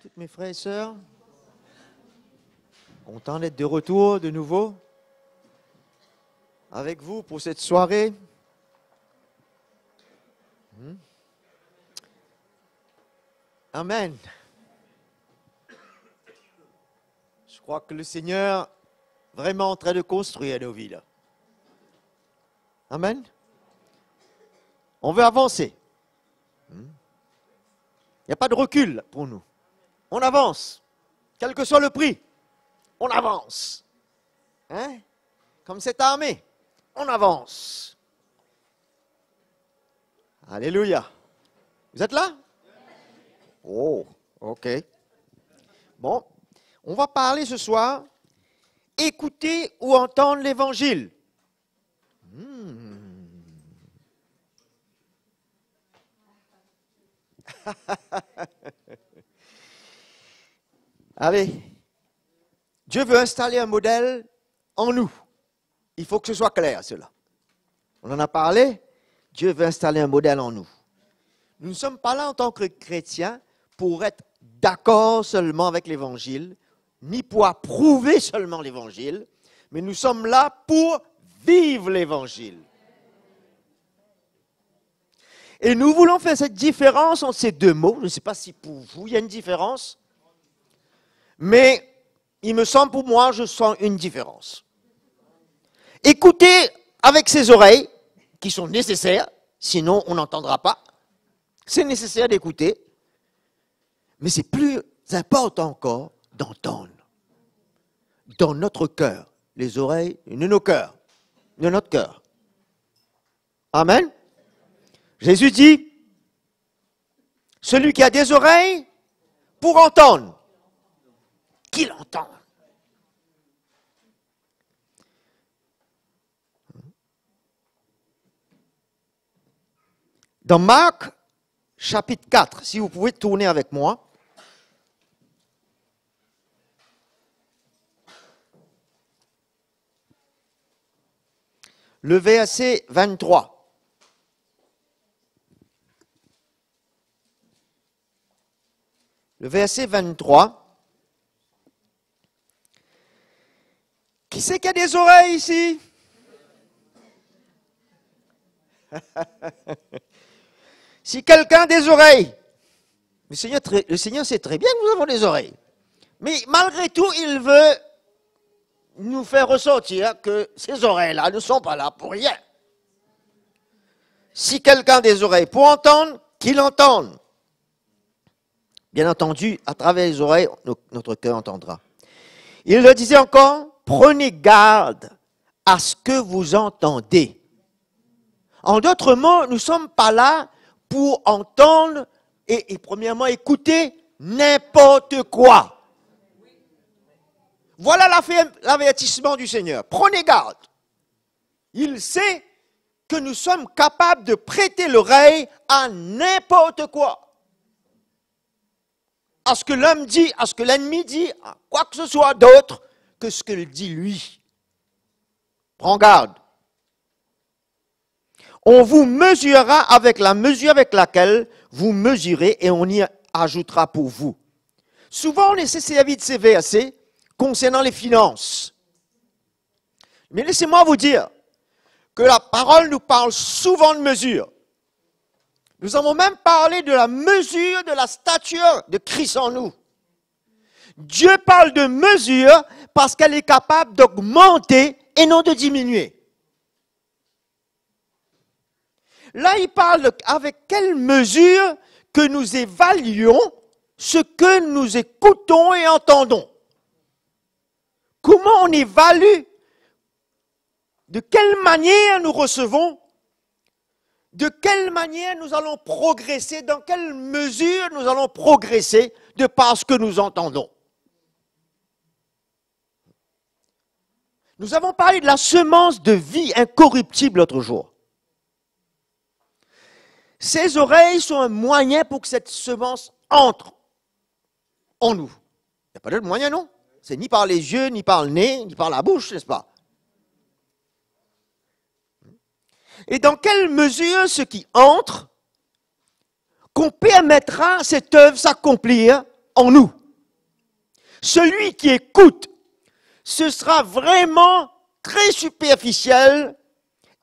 toutes mes frères et sœurs. Content d'être de retour de nouveau avec vous pour cette soirée. Hmm? Amen. Je crois que le Seigneur est vraiment en train de construire nos villes. Amen. On veut avancer. Hmm? Il n'y a pas de recul pour nous on avance. Quel que soit le prix, on avance. Hein? Comme cette armée, on avance. Alléluia. Vous êtes là Oh, ok. Bon, on va parler ce soir, écouter ou entendre l'évangile. Hmm. Allez. Ah Dieu veut installer un modèle en nous. Il faut que ce soit clair, cela. On en a parlé. Dieu veut installer un modèle en nous. Nous ne sommes pas là en tant que chrétiens pour être d'accord seulement avec l'Évangile, ni pour approuver seulement l'Évangile, mais nous sommes là pour vivre l'Évangile. Et nous voulons faire cette différence entre ces deux mots. Je ne sais pas si pour vous il y a une différence, mais il me semble pour moi, je sens une différence. Écoutez avec ses oreilles, qui sont nécessaires, sinon on n'entendra pas. C'est nécessaire d'écouter, mais c'est plus important encore d'entendre. Dans notre cœur, les oreilles de nos cœurs, de notre cœur. Amen. Jésus dit, celui qui a des oreilles, pour entendre qu'il entend. Dans Marc chapitre 4, si vous pouvez tourner avec moi. Le verset 23. Le verset 23. Qui c'est qui a des oreilles ici Si quelqu'un a des oreilles, le Seigneur, sait très bien que nous avons des oreilles. Mais malgré tout, il veut nous faire ressortir que ces oreilles-là ne sont pas là pour rien. Si quelqu'un a des oreilles pour entendre, qu'il entende. Bien entendu, à travers les oreilles, notre cœur entendra. Il le disait encore, prenez garde à ce que vous entendez. En d'autres mots, nous ne sommes pas là pour entendre et, premièrement écouter n'importe quoi. Voilà l'avertissement du Seigneur. Prenez garde. Il sait que nous sommes capables de prêter l'oreille à n'importe quoi. À ce que l'homme dit, à ce que l'ennemi dit, à quoi que ce soit d'autre, que ce que dit lui. Prends garde. On vous mesurera avec la mesure avec laquelle vous mesurez et on y ajoutera pour vous. Souvent, on essaie de ces versets concernant les finances. Mais laissez-moi vous dire que la parole nous parle souvent de mesure. Nous avons même parlé de la mesure de la stature de Christ en nous. Dieu parle de mesure parce qu'elle est capable d'augmenter et non de diminuer. Là, il parle avec quelle mesure que nous évaluons ce que nous écoutons et entendons. Comment on évalue De quelle manière nous recevons De quelle manière nous allons progresser Dans quelle mesure nous allons progresser de par ce que nous entendons Nous avons parlé de la semence de vie incorruptible l'autre jour. Ces oreilles sont un moyen pour que cette semence entre en nous. Il n'y a pas d'autre moyen, non C'est ni par les yeux, ni par le nez, ni par la bouche, n'est-ce pas Et dans quelle mesure ce qui entre qu'on permettra cette œuvre s'accomplir en nous Celui qui écoute ce sera vraiment très superficiel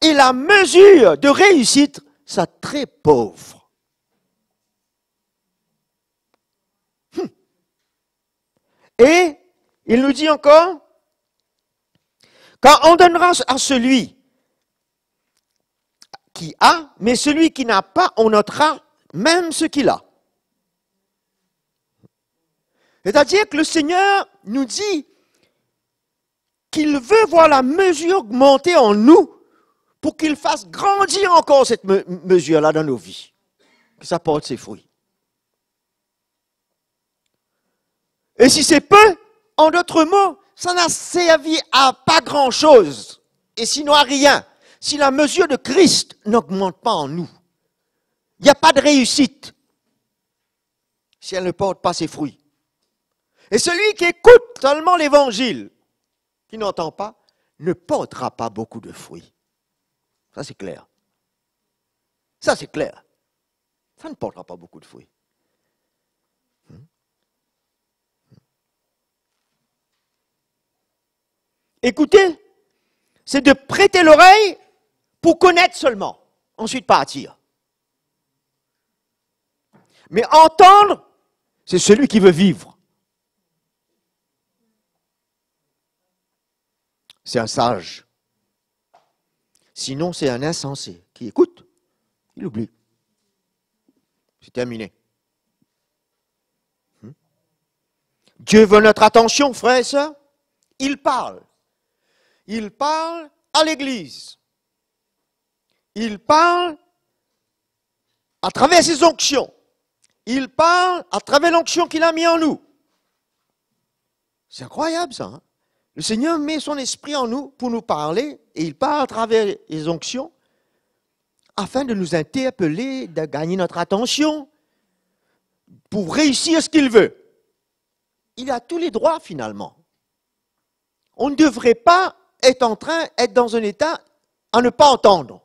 et la mesure de réussite sera très pauvre. Hmm. Et il nous dit encore, quand on donnera à celui qui a, mais celui qui n'a pas, on notera même ce qu'il a. C'est-à-dire que le Seigneur nous dit qu'il veut voir la mesure augmenter en nous pour qu'il fasse grandir encore cette mesure-là dans nos vies, que ça porte ses fruits. Et si c'est peu, en d'autres mots, ça n'a servi à pas grand-chose, et sinon à rien, si la mesure de Christ n'augmente pas en nous. Il n'y a pas de réussite si elle ne porte pas ses fruits. Et celui qui écoute seulement l'évangile, qui n'entend pas ne portera pas beaucoup de fruits. Ça, c'est clair. Ça, c'est clair. Ça ne portera pas beaucoup de fruits. Hmm? Hmm. Écoutez, c'est de prêter l'oreille pour connaître seulement, ensuite partir. Mais entendre, c'est celui qui veut vivre. c'est un sage. Sinon, c'est un insensé qui écoute, il oublie. C'est terminé. Hmm? Dieu veut notre attention, frères et Il parle. Il parle à l'Église. Il parle à travers ses onctions. Il parle à travers l'onction qu'il a mis en nous. C'est incroyable ça. Hein? Le Seigneur met son esprit en nous pour nous parler et il parle à travers les onctions afin de nous interpeller, de gagner notre attention pour réussir ce qu'il veut. Il a tous les droits finalement. On ne devrait pas être en train d'être dans un état à ne pas entendre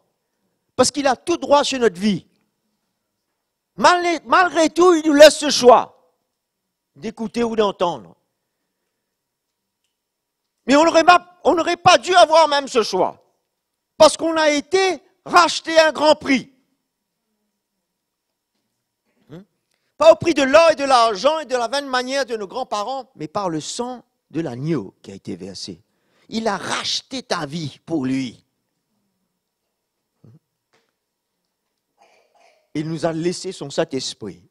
parce qu'il a tout droit sur notre vie. Malgré, malgré tout, il nous laisse ce choix d'écouter ou d'entendre. Mais on n'aurait pas dû avoir même ce choix. Parce qu'on a été racheté à un grand prix. Hein? Pas au prix de l'or et de l'argent et de la vaine manière de nos grands-parents, mais par le sang de l'agneau qui a été versé. Il a racheté ta vie pour lui. Il nous a laissé son Saint-Esprit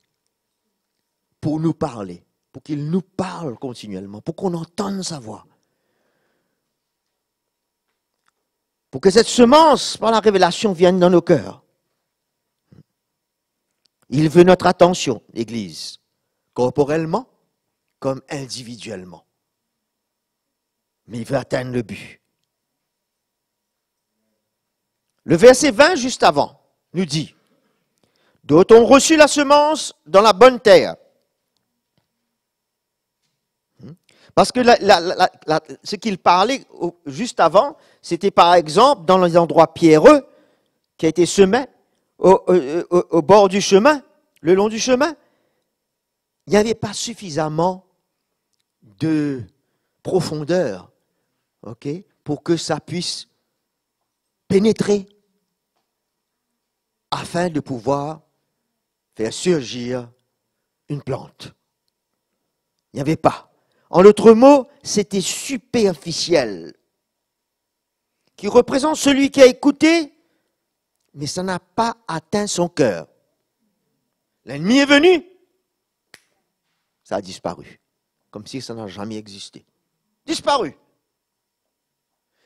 pour nous parler, pour qu'il nous parle continuellement, pour qu'on entende sa voix. pour que cette semence, par la révélation, vienne dans nos cœurs. Il veut notre attention, l'Église, corporellement comme individuellement. Mais il veut atteindre le but. Le verset 20, juste avant, nous dit, D'autres ont reçu la semence dans la bonne terre, Parce que ce qu'il parlait juste avant, c'était par exemple dans les endroits pierreux qui a été semé au, bord du chemin, le long du chemin. Il n'y avait pas suffisamment de profondeur ok, pour que ça puisse pénétrer afin de pouvoir faire surgir une plante. Il n'y avait pas. En d'autres mots, c'était superficiel, qui représente celui qui a écouté, mais ça n'a pas atteint son cœur. L'ennemi est venu, ça a disparu, comme si ça n'a jamais existé. Disparu.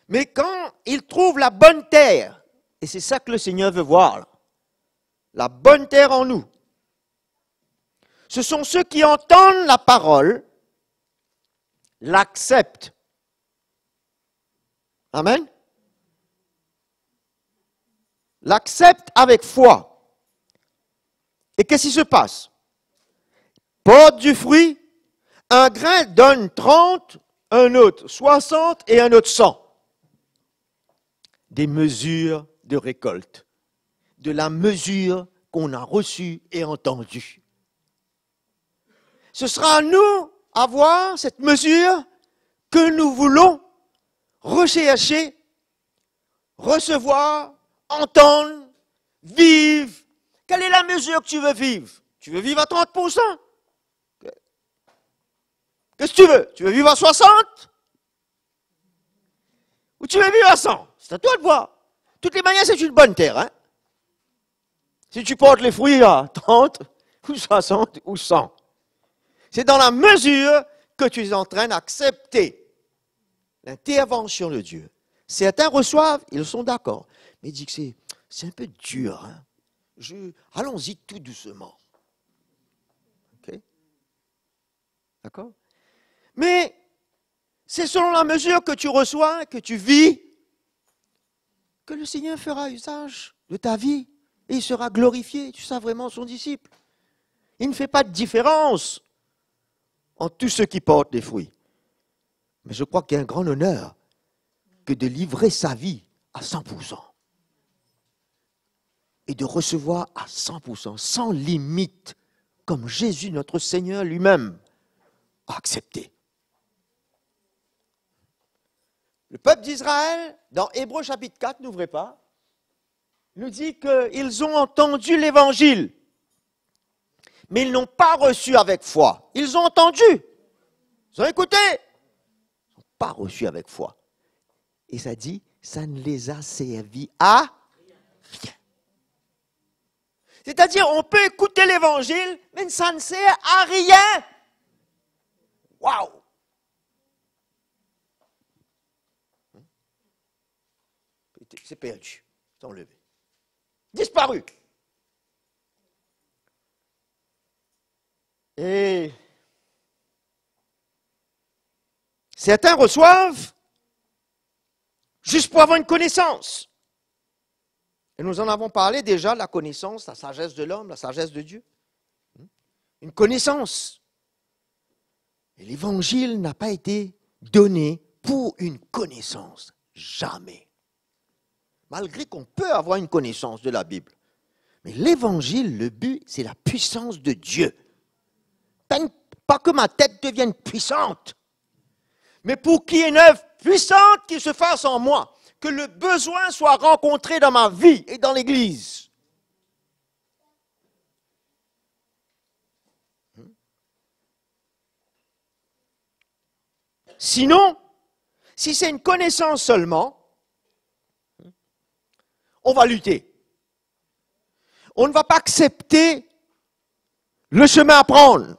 Mais quand il trouve la bonne terre, et c'est ça que le Seigneur veut voir, la bonne terre en nous, ce sont ceux qui entendent la parole, l'accepte. Amen. L'accepte avec foi. Et qu'est-ce qui se passe Porte du fruit, un grain donne 30, un autre 60 et un autre 100. Des mesures de récolte, de la mesure qu'on a reçue et entendue. Ce sera à nous avoir cette mesure que nous voulons rechercher, recevoir, entendre, vivre. Quelle est la mesure que tu veux vivre Tu veux vivre à 30% Qu'est-ce que tu veux Tu veux vivre à 60 Ou tu veux vivre à 100 C'est à toi de voir. toutes les manières, c'est une bonne terre. Hein. si tu portes les fruits à 30 ou 60 ou 100, c'est dans la mesure que tu es en train d'accepter l'intervention de Dieu. Certains reçoivent, ils sont d'accord. Mais dit que c'est un peu dur. Hein. Allons-y tout doucement. D'accord Mais c'est selon la mesure que tu reçois, que tu vis, que le Seigneur fera usage de ta vie et il sera glorifié. Tu seras vraiment son disciple. Il ne fait pas de différence en tous ceux qui portent des fruits. Mais je crois qu'il y a un grand honneur que de livrer sa vie à 100% et de recevoir à 100%, sans limite, comme Jésus, notre Seigneur lui-même, a accepté. Le peuple d'Israël, dans Hébreu chapitre 4, n'ouvrez pas, nous dit qu'ils ont entendu l'évangile mais ils n'ont pas reçu avec foi. Ils ont entendu, ils ont écouté, ils n'ont pas reçu avec foi. Et ça dit, ça ne les a servi à rien. C'est-à-dire, on peut écouter l'évangile, mais ça ne sert à rien. Waouh! Hein? C'est perdu, c'est enlevé, disparu. Et certains reçoivent juste pour avoir une connaissance. Et nous en avons parlé déjà, la connaissance, la sagesse de l'homme, la sagesse de Dieu. Une connaissance. Et l'évangile n'a pas été donné pour une connaissance. Jamais. Malgré qu'on peut avoir une connaissance de la Bible. Mais l'évangile, le but, c'est la puissance de Dieu pas que ma tête devienne puissante, mais pour qu'il y ait une œuvre puissante qui se fasse en moi, que le besoin soit rencontré dans ma vie et dans l'Église. Sinon, si c'est une connaissance seulement, on va lutter. On ne va pas accepter le chemin à prendre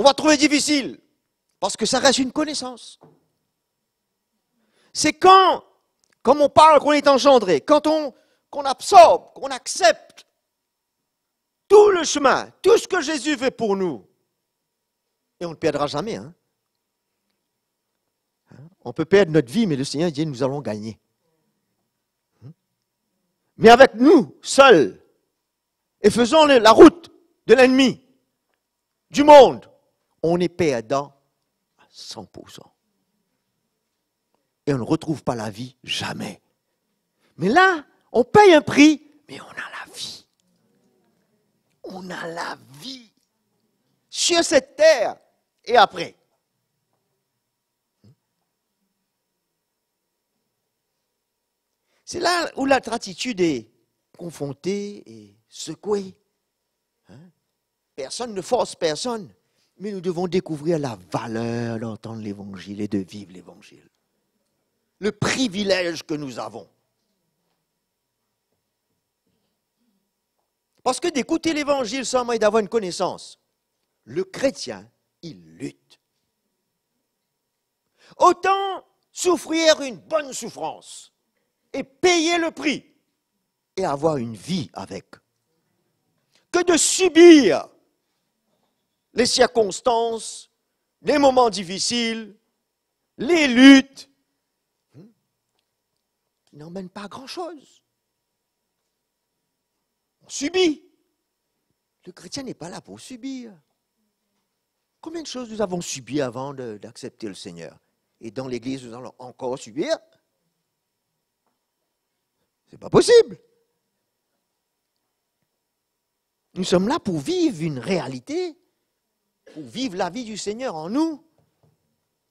on va trouver difficile, parce que ça reste une connaissance. C'est quand, comme on parle, qu'on est engendré, quand on qu'on absorbe, qu'on accepte tout le chemin, tout ce que Jésus fait pour nous, et on ne perdra jamais. Hein. Hein? On peut perdre notre vie, mais le Seigneur dit, nous allons gagner. Hein? Mais avec nous seuls, et faisons la route de l'ennemi, du monde, on est perdant à 100%. Et on ne retrouve pas la vie jamais. Mais là, on paye un prix, mais on a la vie. On a la vie sur cette terre et après. C'est là où la gratitude est confrontée et secouée. Hein? Personne ne force personne. Mais nous devons découvrir la valeur d'entendre l'Évangile et de vivre l'Évangile. Le privilège que nous avons. Parce que d'écouter l'Évangile seulement et d'avoir une connaissance, le chrétien, il lutte. Autant souffrir une bonne souffrance et payer le prix et avoir une vie avec que de subir les circonstances, les moments difficiles, les luttes, hmm, qui n'emmènent pas grand-chose. On subit. Le chrétien n'est pas là pour subir. Combien de choses nous avons subies avant d'accepter le Seigneur Et dans l'Église, nous allons encore subir C'est pas possible. Nous sommes là pour vivre une réalité pour vivre la vie du Seigneur en nous.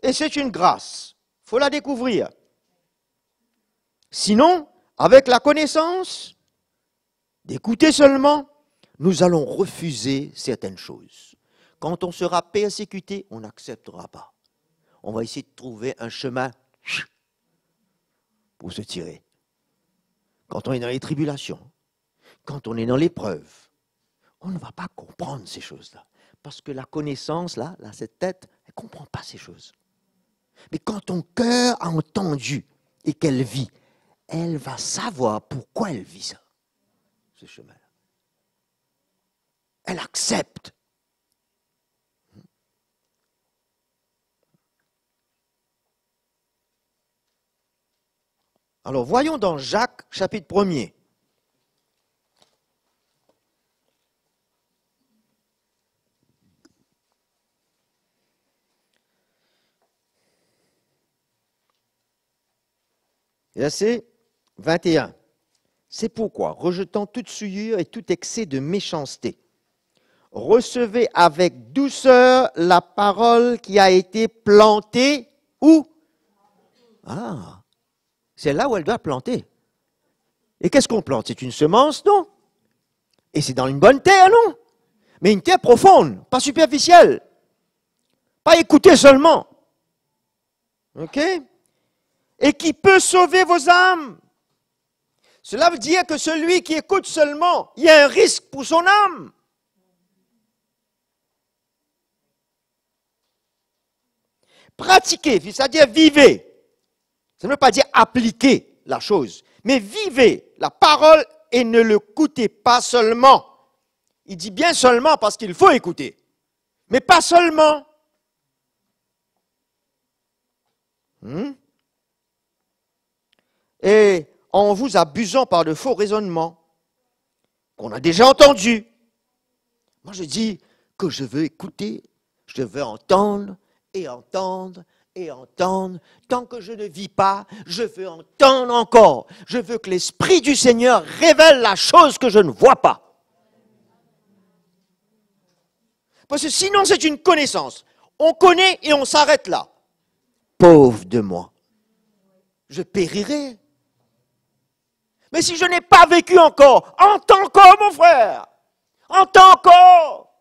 Et c'est une grâce. Il faut la découvrir. Sinon, avec la connaissance, d'écouter seulement, nous allons refuser certaines choses. Quand on sera persécuté, on n'acceptera pas. On va essayer de trouver un chemin pour se tirer. Quand on est dans les tribulations, quand on est dans l'épreuve, on ne va pas comprendre ces choses-là. Parce que la connaissance, là, cette tête, elle ne comprend pas ces choses. Mais quand ton cœur a entendu et qu'elle vit, elle va savoir pourquoi elle vit ça, ce chemin-là. Elle accepte. Alors voyons dans Jacques chapitre 1er. Verset 21. C'est pourquoi, rejetant toute souillure et tout excès de méchanceté, recevez avec douceur la parole qui a été plantée où Ah, c'est là où elle doit planter. Et qu'est-ce qu'on plante C'est une semence, non Et c'est dans une bonne terre, non Mais une terre profonde, pas superficielle. Pas écouter seulement. OK et qui peut sauver vos âmes. Cela veut dire que celui qui écoute seulement, il y a un risque pour son âme. Pratiquez, c'est-à-dire vivez. Ça ne veut pas dire appliquer la chose, mais vivez la parole et ne l'écoutez pas seulement. Il dit bien seulement parce qu'il faut écouter, mais pas seulement. Hmm? et en vous abusant par de faux raisonnements qu'on a déjà entendus. Moi, je dis que je veux écouter, je veux entendre et entendre et entendre. Tant que je ne vis pas, je veux entendre encore. Je veux que l'Esprit du Seigneur révèle la chose que je ne vois pas. Parce que sinon, c'est une connaissance. On connaît et on s'arrête là. Pauvre de moi. Je périrai. Mais si je n'ai pas vécu encore, entends encore, mon frère. Entends encore.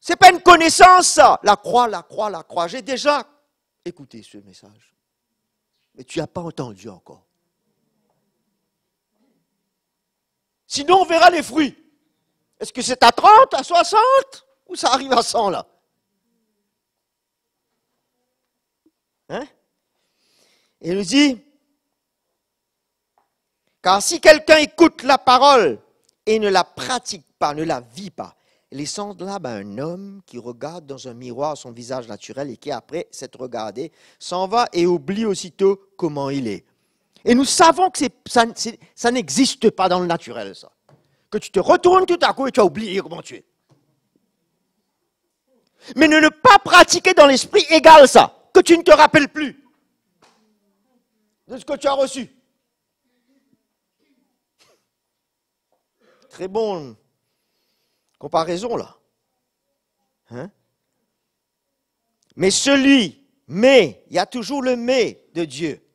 Ce n'est pas une connaissance, ça. La croix, la croix, la croix. J'ai déjà écouté ce message. Mais tu n'as pas entendu encore. Sinon, on verra les fruits. Est-ce que c'est à 30, à 60 ou ça arrive à 100 là Hein Et nous dit, car si quelqu'un écoute la parole et ne la pratique pas, ne la vit pas, l'essence de semblable à un homme qui regarde dans un miroir son visage naturel et qui, après s'être regardé, s'en va et oublie aussitôt comment il est. Et nous savons que ça, n'existe pas dans le naturel, ça. Que tu te retournes tout à coup et tu as oublié comment tu es. Mais ne, ne pas pratiquer dans l'esprit égale ça, que tu ne te rappelles plus de ce que tu as reçu. très bonne comparaison là. Hein? Mais celui, mais, il y a toujours le mais de Dieu.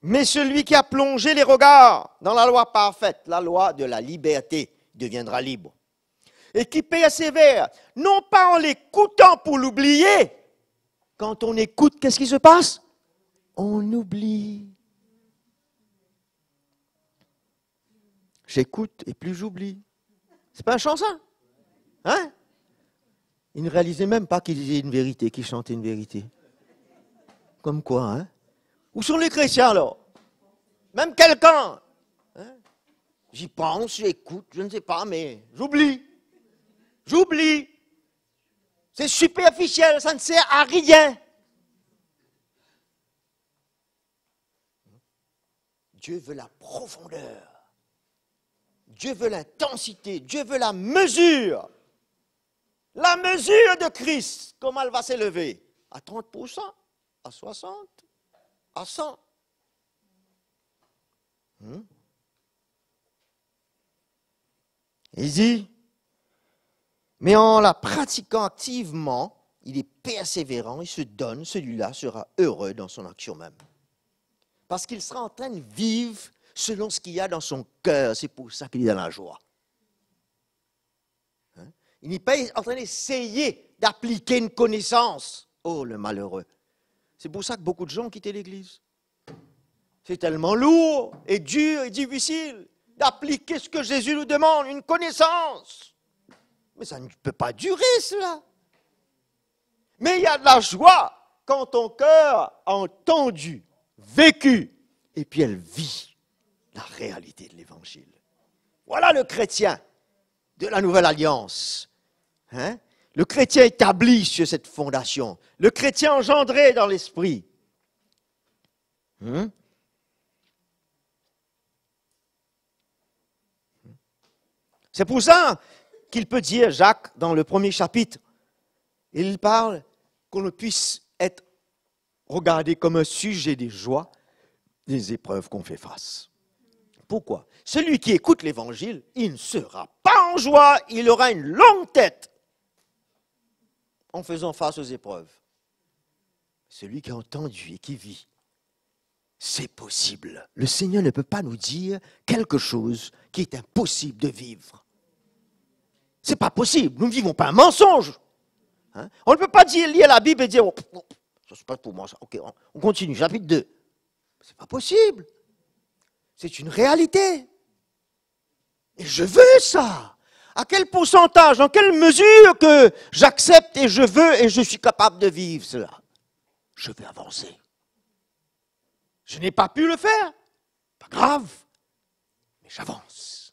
Mais celui qui a plongé les regards dans la loi parfaite, la loi de la liberté, deviendra libre. Et qui persévère, non pas en l'écoutant pour l'oublier. Quand on écoute, qu'est-ce qui se passe On oublie. J'écoute et plus j'oublie. C'est pas un chanson. Hein Il ne réalisait même pas qu'il disait une vérité, qu'il chantait une vérité. Comme quoi, hein Où sont les chrétiens, alors Même quelqu'un hein J'y pense, j'écoute, je ne sais pas, mais j'oublie. J'oublie. C'est superficiel, ça ne sert à rien. Dieu veut la profondeur. Dieu veut l'intensité, Dieu veut la mesure. La mesure de Christ, comment elle va s'élever À 30%, à 60%, à 100%. Hmm? Il mais en la pratiquant activement, il est persévérant, il se donne, celui-là sera heureux dans son action même. Parce qu'il sera en train de vivre selon ce qu'il y a dans son cœur. C'est pour ça qu'il est dans la joie. Hein? Il n'est pas en train d'essayer d'appliquer une connaissance. Oh, le malheureux. C'est pour ça que beaucoup de gens ont quitté l'Église. C'est tellement lourd et dur et difficile d'appliquer ce que Jésus nous demande, une connaissance. Mais ça ne peut pas durer cela. Mais il y a de la joie quand ton cœur a entendu, vécu, et puis elle vit la réalité de l'Évangile. Voilà le chrétien de la nouvelle alliance. Hein. Le chrétien établi sur cette fondation. Le chrétien engendré dans l'esprit. Hein. C'est pour ça qu'il peut dire, Jacques, dans le premier chapitre, il parle qu'on ne puisse être regardé comme un sujet des joies des épreuves qu'on fait face. Pourquoi Celui qui écoute l'évangile, il ne sera pas en joie, il aura une longue tête en faisant face aux épreuves. Celui qui a entendu et qui vit, c'est possible. Le Seigneur ne peut pas nous dire quelque chose qui est impossible de vivre. Ce n'est pas possible. Nous ne vivons pas un mensonge. Hein. On ne peut pas dire, lire la Bible et dire, oh, ça pas pour moi. Ok, on continue. Chapitre 2. Ce n'est pas possible. C'est une réalité. Et je veux ça. À quel pourcentage, en quelle mesure que j'accepte et je veux et je suis capable de vivre cela Je veux avancer. Je n'ai pas pu le faire. Pas grave. Mais j'avance.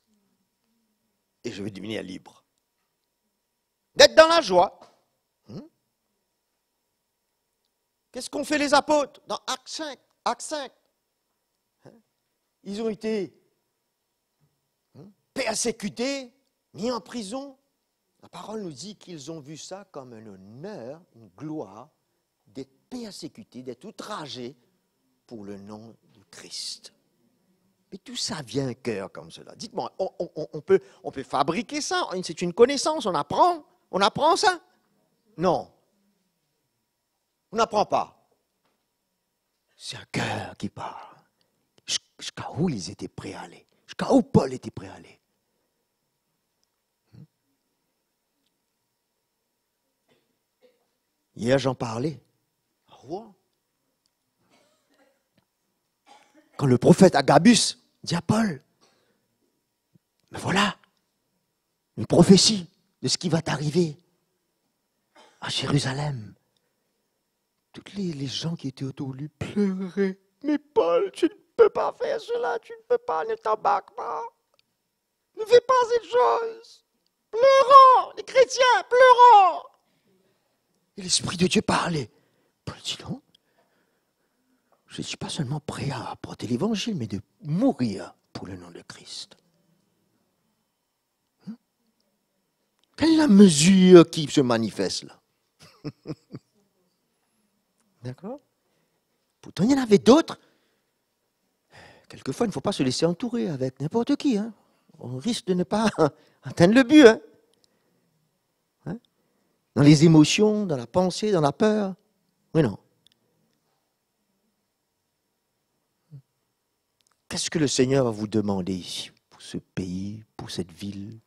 Et je veux devenir libre. D'être dans la joie. Hmm? Qu'est-ce qu'ont fait les apôtres dans Acte 5, Acte 5 ils ont été hein, persécutés, mis en prison. La parole nous dit qu'ils ont vu ça comme un honneur, une gloire, d'être persécutés, d'être outragés pour le nom du Christ. Mais tout ça vient un cœur comme cela. Dites-moi, on, peut, on peut fabriquer ça, c'est une connaissance, on apprend, on apprend ça Non. On n'apprend pas. C'est un cœur qui parle jusqu'à où ils étaient prêts à aller, jusqu'à où Paul était prêt à aller. Hmm? Hier, j'en parlais. Quand le prophète Agabus dit à Paul, mais voilà, une prophétie de ce qui va t'arriver à Jérusalem. Toutes les, gens qui étaient autour de lui pleuraient. Mais Paul, tu ne tu ne peux pas faire cela, tu ne peux pas, ne t'embarque pas. Ne fais pas cette chose. Pleurons, les chrétiens, pleurons. Et l'Esprit de Dieu parlait. dit Je ne suis pas seulement prêt à apporter l'Évangile, mais de mourir pour le nom de Christ. Hein? Quelle est la mesure qui se manifeste là D'accord Pourtant, il y en avait d'autres quelquefois, il ne faut pas se laisser entourer avec n'importe qui. Hein. On risque de ne pas atteindre le but. Hein. Hein? dans les émotions, dans la pensée, dans la peur. Mais non. Qu'est-ce que le Seigneur va vous demander ici, pour ce pays, pour cette ville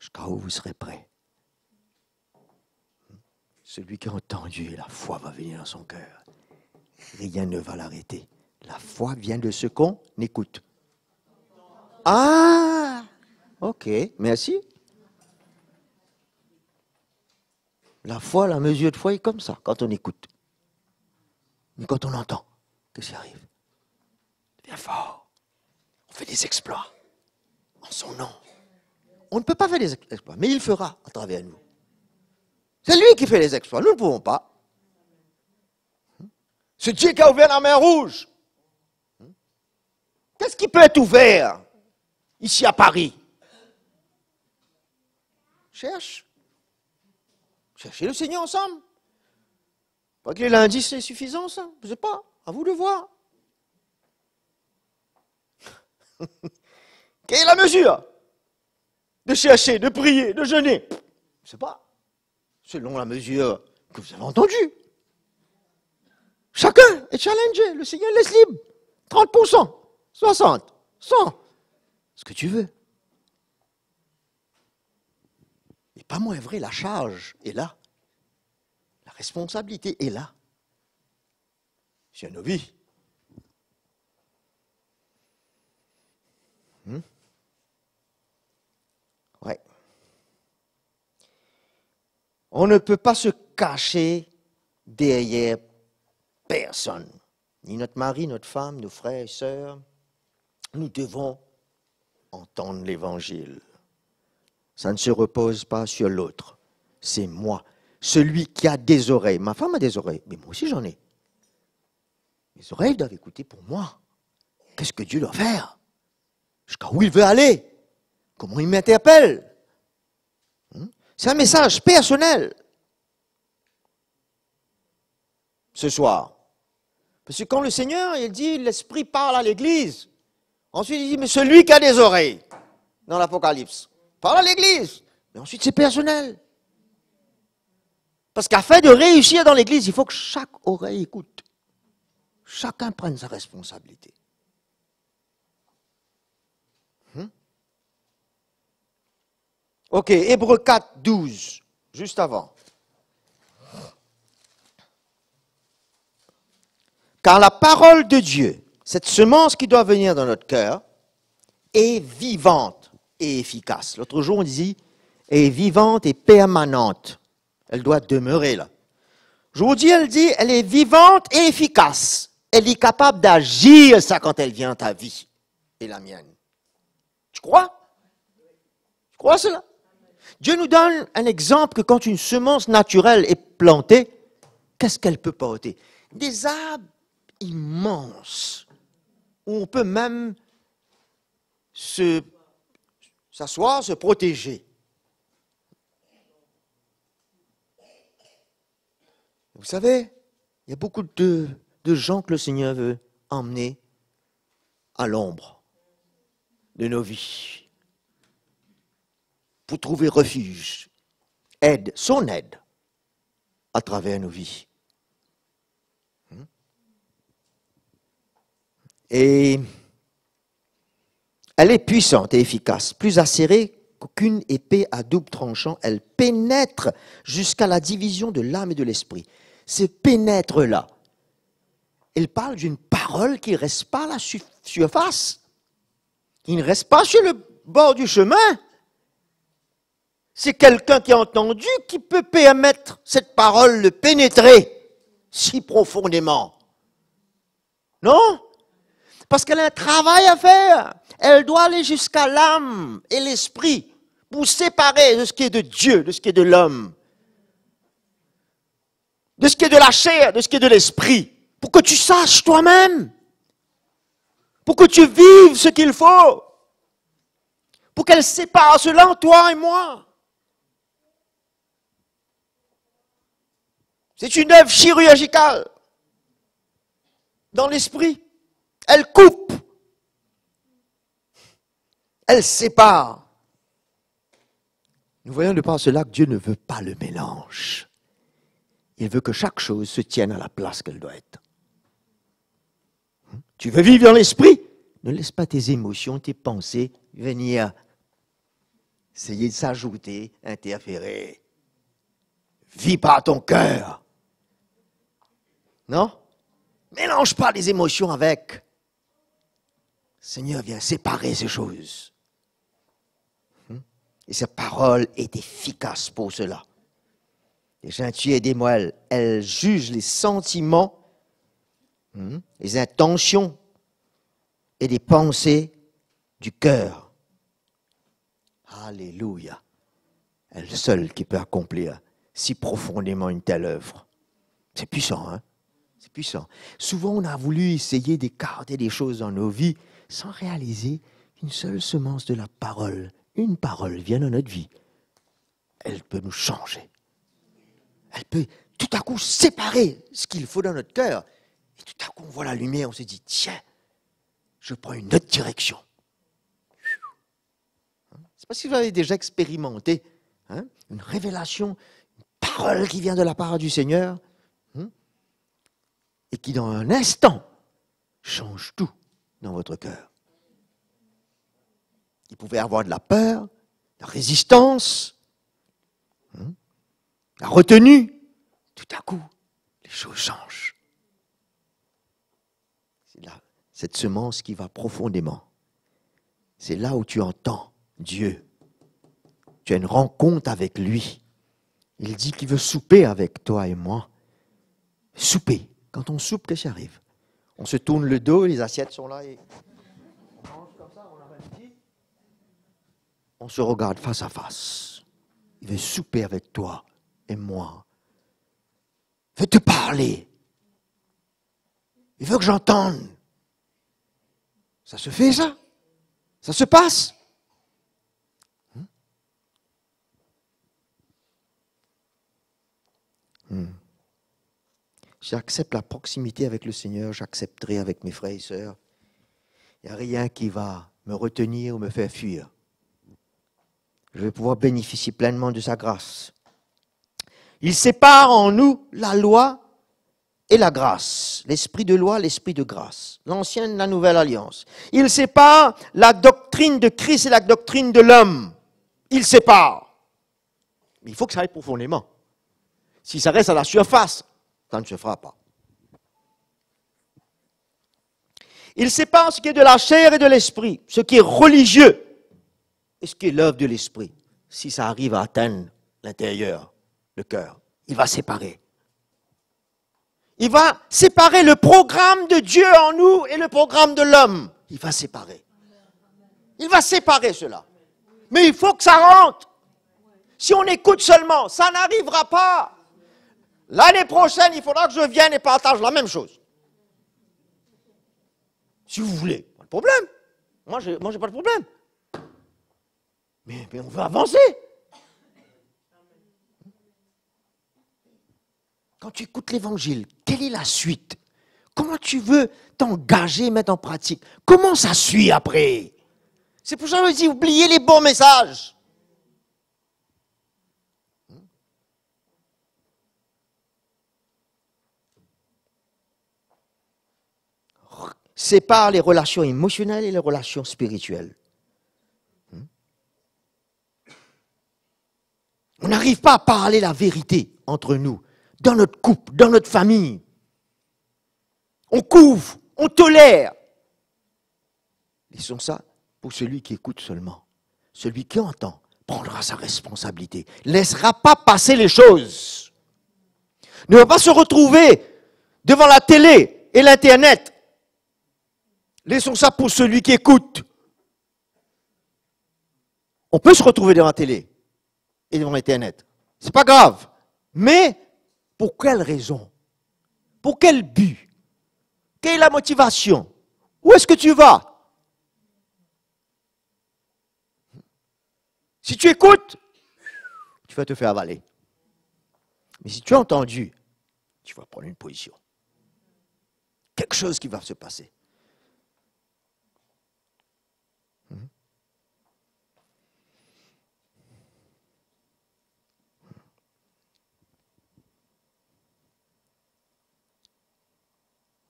Jusqu'à où vous serez prêt. Celui qui a entendu, la foi va venir dans son cœur rien ne va l'arrêter. La foi vient de ce qu'on écoute. Ah Ok, merci. La foi, la mesure de foi est comme ça, quand on écoute. Mais quand on entend, qu'est-ce qui arrive Bien fort. On fait des exploits en son nom. On ne peut pas faire des exploits, mais il fera à travers nous. C'est lui qui fait les exploits, nous ne pouvons pas. C'est Dieu qui a ouvert la main rouge. Hein? Qu'est-ce qui peut être ouvert ici à Paris Cherche. Cherchez le Seigneur ensemble. Pas que l'indice est suffisant, ça. Je ne sais pas. À vous de voir. Quelle est la mesure de chercher, de prier, de jeûner Je ne sais pas. Selon la mesure que vous avez entendue. Chacun est challengé. Le Seigneur laisse libre. 30%, 60%, 100%. Ce que tu veux. Et pas moins vrai, la charge est là. La responsabilité est là. C'est un vies. Hmm? ouais. On ne peut pas se cacher derrière personne, ni notre mari, notre femme, nos frères et sœurs, nous devons entendre l'Évangile. Ça ne se repose pas sur l'autre, c'est moi. Celui qui a des oreilles, ma femme a des oreilles, mais moi aussi j'en ai. Mes oreilles doivent écouter pour moi. Qu'est-ce que Dieu doit faire Jusqu'à où il veut aller Comment il m'interpelle hmm? C'est un message personnel. Ce soir, parce que quand le Seigneur, il dit, l'Esprit parle à l'Église, ensuite il dit, mais celui qui a des oreilles, dans l'Apocalypse, parle à l'Église. Mais ensuite c'est personnel. Parce qu'afin de réussir dans l'Église, il faut que chaque oreille écoute. Chacun prenne sa responsabilité. Hmm? Ok, Hébreu 4, 12, juste avant. Dans la parole de Dieu, cette semence qui doit venir dans notre cœur, est vivante et efficace. L'autre jour, on dit, est vivante et permanente. Elle doit demeurer là. Aujourd'hui, elle dit, elle est vivante et efficace. Elle est capable d'agir ça quand elle vient à ta vie et la mienne. Tu crois Tu crois cela Dieu nous donne un exemple que quand une semence naturelle est plantée, qu'est-ce qu'elle peut porter Des arbres immense, où on peut même se, s'asseoir, se protéger. Vous savez, il y a beaucoup de gens que le Seigneur veut emmener à l'ombre de nos vies pour trouver refuge, aide, son aide à travers nos vies. Et elle est puissante et efficace, plus acérée qu'aucune épée à double tranchant. Elle pénètre jusqu'à la division de l'âme et de l'esprit. C'est pénètre-là. Elle parle d'une parole qui ne reste pas à la surface, qui ne reste pas sur le bord du chemin. C'est quelqu'un qui a entendu qui peut permettre cette parole de pénétrer si profondément. Non parce qu'elle a un travail à faire. Elle doit aller jusqu'à l'âme et l'esprit pour séparer de ce qui est de Dieu, de ce qui est de l'homme, de ce qui est de la chair, de ce qui est de l'esprit, pour que tu saches toi-même, pour que tu vives ce qu'il faut, pour qu'elle sépare cela toi et moi. C'est une œuvre chirurgicale dans l'esprit elle coupe, elle sépare. Nous voyons de par cela que Dieu ne veut pas le mélange. Il veut que chaque chose se tienne à la place qu'elle doit être. Hmm? Tu veux vivre dans l'esprit Ne laisse pas tes émotions, tes pensées venir essayer de s'ajouter, interférer. Vis par ton cœur. Non Mélange pas les émotions avec. Seigneur, vient séparer ces choses. Hmm? Et sa parole est efficace pour cela. Les gentils et des moelles, elles jugent les sentiments, hmm? les intentions et les pensées du cœur. Alléluia. Elle seule qui peut accomplir si profondément une telle œuvre. C'est puissant, hein? C'est puissant. Souvent, on a voulu essayer d'écarter des choses dans nos vies sans réaliser qu'une seule semence de la parole, une parole, vient dans notre vie. Elle peut nous changer. Elle peut tout à coup séparer ce qu'il faut dans notre cœur. Et tout à coup, on voit la lumière, on se dit, tiens, je prends une autre direction. C'est hein? pas si vous avez déjà expérimenté hein, une révélation, une parole qui vient de la part du Seigneur, hein, et qui dans un instant change tout dans votre cœur. Il pouvait avoir de la peur, de la résistance, de hein, la retenue. Tout à coup, les choses changent. C'est là, cette semence qui va profondément. C'est là où tu entends Dieu. Tu as une rencontre avec lui. Il dit qu'il veut souper avec toi et moi. Souper. Quand on soupe, qu'est-ce qui arrive on se tourne le dos, les assiettes sont là. Et on se regarde face à face. Il veut souper avec toi et moi. Il veut te parler. Il veut que j'entende. Ça se fait, ça Ça se passe hmm. Hmm j'accepte la proximité avec le Seigneur, j'accepterai avec mes frères et sœurs. Il n'y a rien qui va me retenir ou me faire fuir. Je vais pouvoir bénéficier pleinement de sa grâce. Il sépare en nous la loi et la grâce, l'esprit de loi, l'esprit de grâce, l'ancienne, la nouvelle alliance. Il sépare la doctrine de Christ et la doctrine de l'homme. Il sépare. Mais il faut que ça aille profondément. Si ça reste à la surface, ça ne se fera pas. Il sépare ce qui est de la chair et de l'esprit, ce qui est religieux et ce qui est l'œuvre de l'esprit, si ça arrive à atteindre l'intérieur, le cœur. Il va séparer. Il va séparer le programme de Dieu en nous et le programme de l'homme. Il va séparer. Il va séparer cela. Mais il faut que ça rentre. Si on écoute seulement, ça n'arrivera pas. L'année prochaine, il faudra que je vienne et partage la même chose. Si vous voulez, pas de problème. Moi, je n'ai pas de problème. Mais, on veut avancer. Quand tu écoutes l'évangile, quelle est la suite Comment tu veux t'engager, mettre en pratique Comment ça suit après C'est pour ça que je dis oubliez les bons messages. sépare les relations émotionnelles et les relations spirituelles. Hmm? On n'arrive pas à parler la vérité entre nous, dans notre couple, dans notre famille. On couvre, on tolère. Laissons ça pour celui qui écoute seulement. Celui qui entend prendra sa responsabilité, laissera pas passer les choses. Ne va pas se retrouver devant la télé et l'Internet Laissons ça pour celui qui écoute. On peut se retrouver devant la télé et devant Internet. C'est pas grave. Mais pour quelle raison Pour quel but Quelle est la motivation Où est-ce que tu vas Si tu écoutes, tu vas te faire avaler. Mais si tu as entendu, tu vas prendre une position. Quelque chose qui va se passer.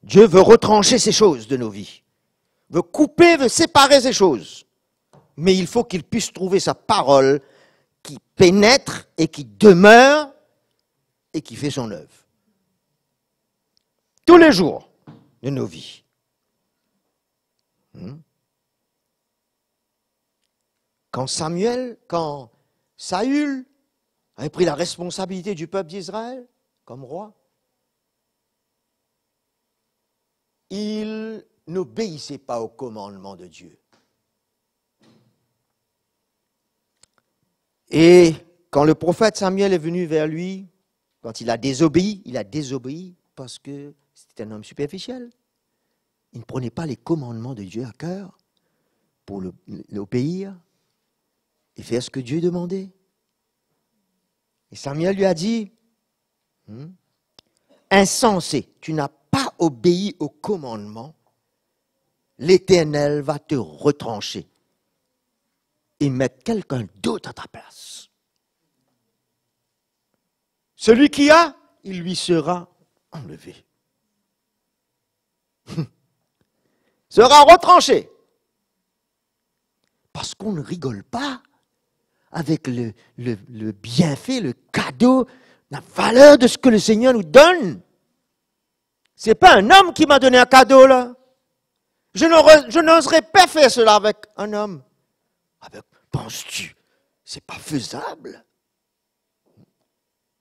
Dieu veut retrancher ces choses de nos vies, veut couper, veut séparer ces choses. Mais il faut qu'il puisse trouver sa parole qui pénètre et qui demeure et qui fait son œuvre. Tous les jours de nos vies. Hmm? Quand Samuel, quand Saül avait pris la responsabilité du peuple d'Israël comme roi, Il n'obéissait pas au commandement de Dieu. Et quand le prophète Samuel est venu vers lui, quand il a désobéi, il a désobéi parce que c'était un homme superficiel. Il ne prenait pas les commandements de Dieu à cœur pour l'obéir et faire ce que Dieu demandait. Et Samuel lui a dit, hmm, insensé, tu n'as pas obéi au commandement, l'Éternel va te retrancher et mettre quelqu'un d'autre à ta place. Celui qui a, il lui sera enlevé. sera retranché. Parce qu'on ne rigole pas avec le, le bienfait, le cadeau, la valeur de ce que le Seigneur nous donne. C'est pas un homme qui m'a donné un cadeau, là. Je n'oserais pas faire cela avec un homme. Ah ben, penses-tu, c'est pas faisable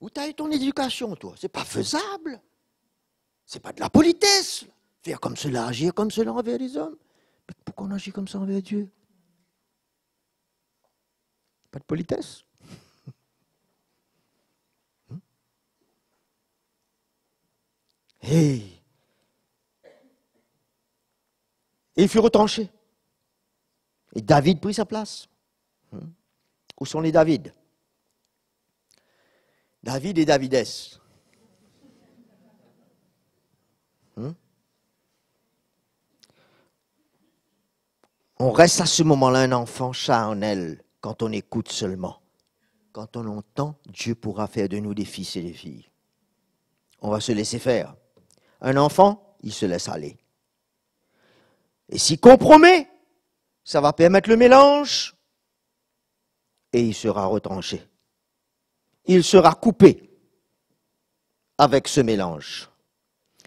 Où t'as eu ton éducation, toi C'est pas faisable. C'est pas de la politesse. Faire comme cela, agir comme cela envers les hommes. pourquoi on agit comme ça envers Dieu Pas de politesse. Et il fut retranché. Et David prit sa place. Hmm. Où sont les Davids David et Davides. Hmm. On reste à ce moment-là un enfant charnel quand on écoute seulement. Quand on entend, Dieu pourra faire de nous des fils et des filles. On va se laisser faire un enfant, il se laisse aller. Et s'il compromet, ça va permettre le mélange et il sera retranché. Il sera coupé avec ce mélange.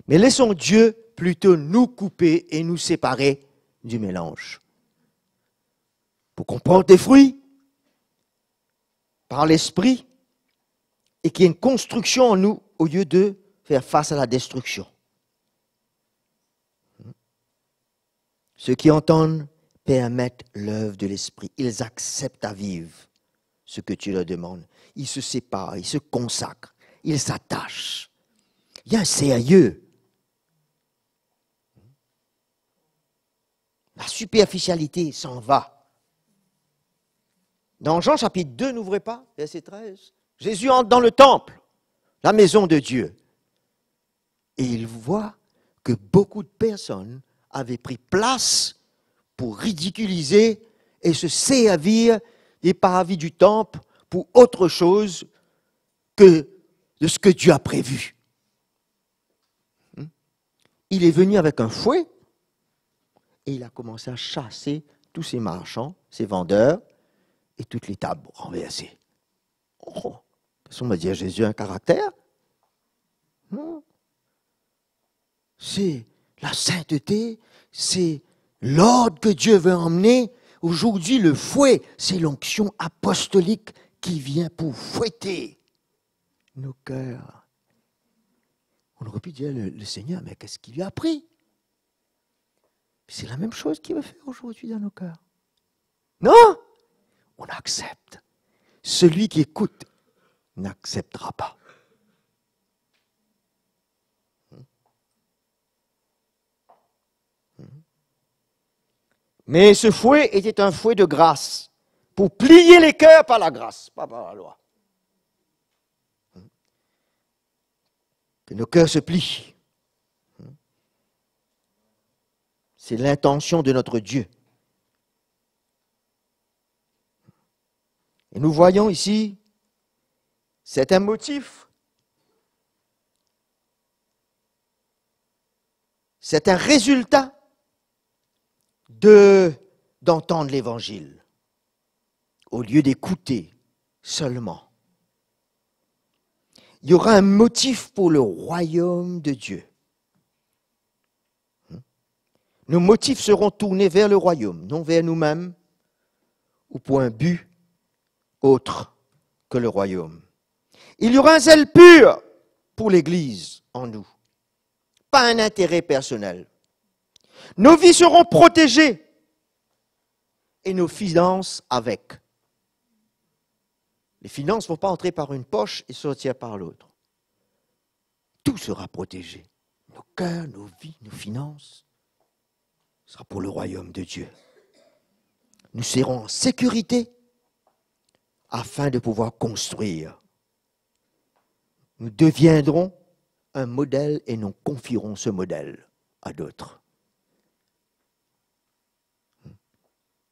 Mais laissons Dieu plutôt nous couper et nous séparer du mélange. Pour qu'on porte des fruits par l'esprit et qu'il y ait une construction en nous au lieu de faire face à la destruction. Ceux qui entendent permettent l'œuvre de l'Esprit. Ils acceptent à vivre ce que tu leur demandes. Ils se séparent, ils se consacrent, ils s'attachent. Il y a un sérieux. La superficialité s'en va. Dans Jean chapitre 2, n'ouvrez pas, verset 13, Jésus entre dans le temple, la maison de Dieu. Et il voit que beaucoup de personnes avait pris place pour ridiculiser et se servir des paravis du temple pour autre chose que de ce que Dieu a prévu. Hmm? Il est venu avec un fouet et il a commencé à chasser tous ses marchands, ses vendeurs et toutes les tables renversées. Oh, qu'est-ce qu'on va dire Jésus un caractère hmm? C'est la sainteté, c'est l'ordre que Dieu veut emmener. Aujourd'hui, le fouet, c'est l'onction apostolique qui vient pour fouetter nos cœurs. On aurait pu dire, le, Seigneur, mais qu'est-ce qu'il lui a pris? C'est la même chose qu'il veut faire aujourd'hui dans nos cœurs. Non On accepte. Celui qui écoute n'acceptera pas. Mais ce fouet était un fouet de grâce, pour plier les cœurs par la grâce, pas par la loi. Que nos cœurs se plient. C'est l'intention de notre Dieu. Et nous voyons ici, c'est un motif, c'est un résultat d'entendre l'évangile au lieu d'écouter seulement. Il y aura un motif pour le royaume de Dieu. Hmm? Nos motifs seront tournés vers le royaume, non vers nous-mêmes ou pour un but autre que le royaume. Il y aura un zèle pur pour l'Église en nous, pas un intérêt personnel. Nos vies seront protégées et nos finances avec. Les finances ne vont pas entrer par une poche et sortir par l'autre. Tout sera protégé. Nos cœurs, nos vies, nos finances. Ce sera pour le royaume de Dieu. Nous serons en sécurité afin de pouvoir construire. Nous deviendrons un modèle et nous confierons ce modèle à d'autres.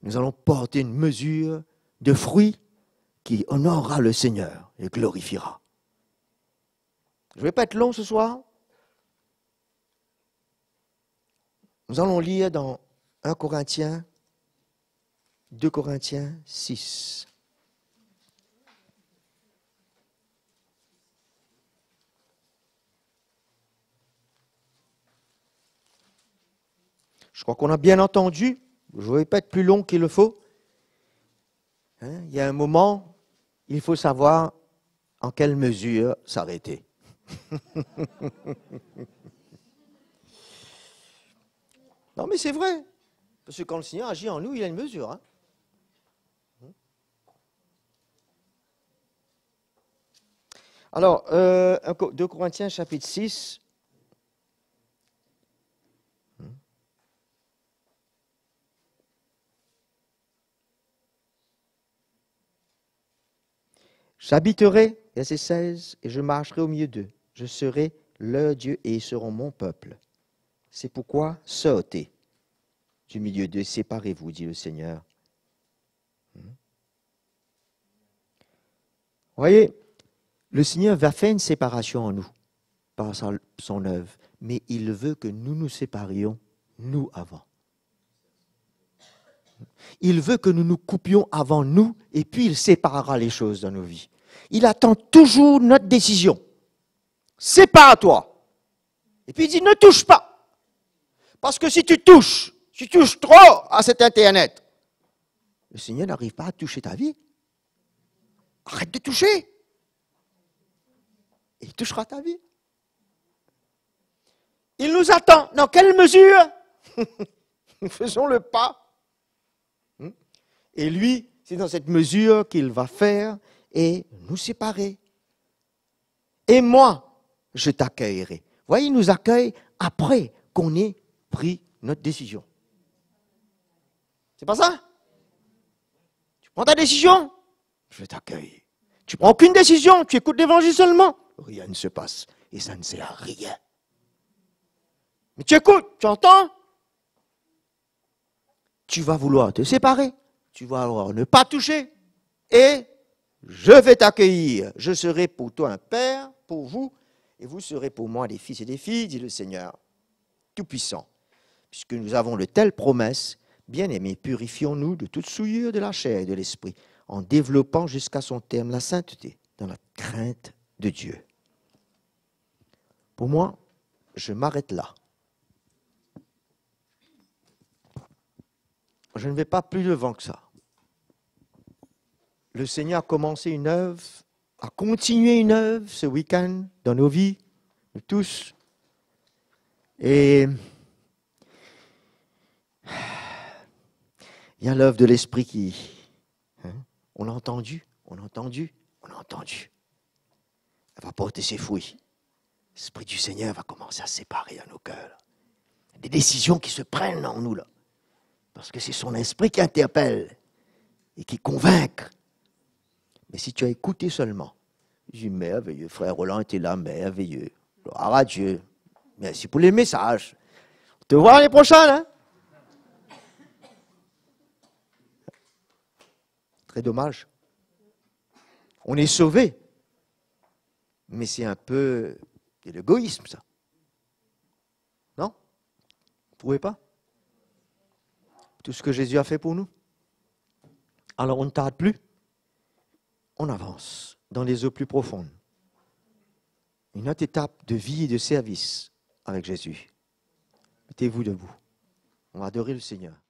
nous allons porter une mesure de fruits qui honorera le Seigneur et glorifiera. Je ne vais pas être long ce soir. Nous allons lire dans 1 Corinthiens, 2 Corinthiens 6. Je crois qu'on a bien entendu je ne vais pas être plus long qu'il le faut. Hein il y a un moment, il faut savoir en quelle mesure s'arrêter. non, mais c'est vrai. Parce que quand le Seigneur agit en nous, il a une mesure. Hein. Alors, 2 euh, Corinthiens chapitre 6, J'habiterai, verset 16, et je marcherai au milieu d'eux. Je serai leur Dieu et ils seront mon peuple. C'est pourquoi sautez du milieu d'eux, séparez-vous, dit le Seigneur. Hmm. Voyez, le Seigneur va faire une séparation en nous par son œuvre, mais il veut que nous nous séparions, nous, avant. Il veut que nous nous coupions avant nous, et puis il séparera les choses dans nos vies. Il attend toujours notre décision. C'est pas à toi. Et puis il dit, ne touche pas. Parce que si tu touches, si tu touches trop à cet Internet, le Seigneur n'arrive pas à toucher ta vie. Arrête de toucher. Il touchera ta vie. Il nous attend. Dans quelle mesure Faisons le pas. Et lui, c'est dans cette mesure qu'il va faire et nous séparer. Et moi, je t'accueillerai. voyez, il nous accueille après qu'on ait pris notre décision. C'est pas ça Tu prends ta décision, je t'accueille. Tu prends aucune décision, tu écoutes l'évangile seulement, rien ne se passe et ça ne sert à rien. Mais tu écoutes, tu entends Tu vas vouloir te séparer, tu vas vouloir ne pas toucher et je vais t'accueillir, je serai pour toi un père, pour vous, et vous serez pour moi des fils et des filles, dit le Seigneur, Tout-Puissant, puisque nous avons de telles promesses, bien-aimés, purifions-nous de toute souillure de la chair et de l'esprit, en développant jusqu'à son terme la sainteté, dans la crainte de Dieu. Pour moi, je m'arrête là. Je ne vais pas plus devant que ça le Seigneur a commencé une œuvre, a continué une œuvre ce week-end dans nos vies, nous tous. Et il y a l'œuvre de l'Esprit qui... Hein, on l'a entendu, on l'a entendu, on l'a entendu. Elle va porter ses fruits. L'Esprit du Seigneur va commencer à séparer à nos cœurs. Des décisions qui se prennent en nous, là. Parce que c'est son esprit qui interpelle et qui convainc mais si tu as écouté seulement, je dis merveilleux, frère Roland était là, merveilleux. Gloire à Dieu. Merci pour les messages. On te voit l'année prochaine, hein Très dommage. On est sauvé. Mais c'est un peu de l'égoïsme, ça. Non Vous ne pouvez pas Tout ce que Jésus a fait pour nous. Alors on ne tarde plus on avance dans les eaux plus profondes. Une autre étape de vie et de service avec Jésus. Mettez-vous debout. On va adorer le Seigneur.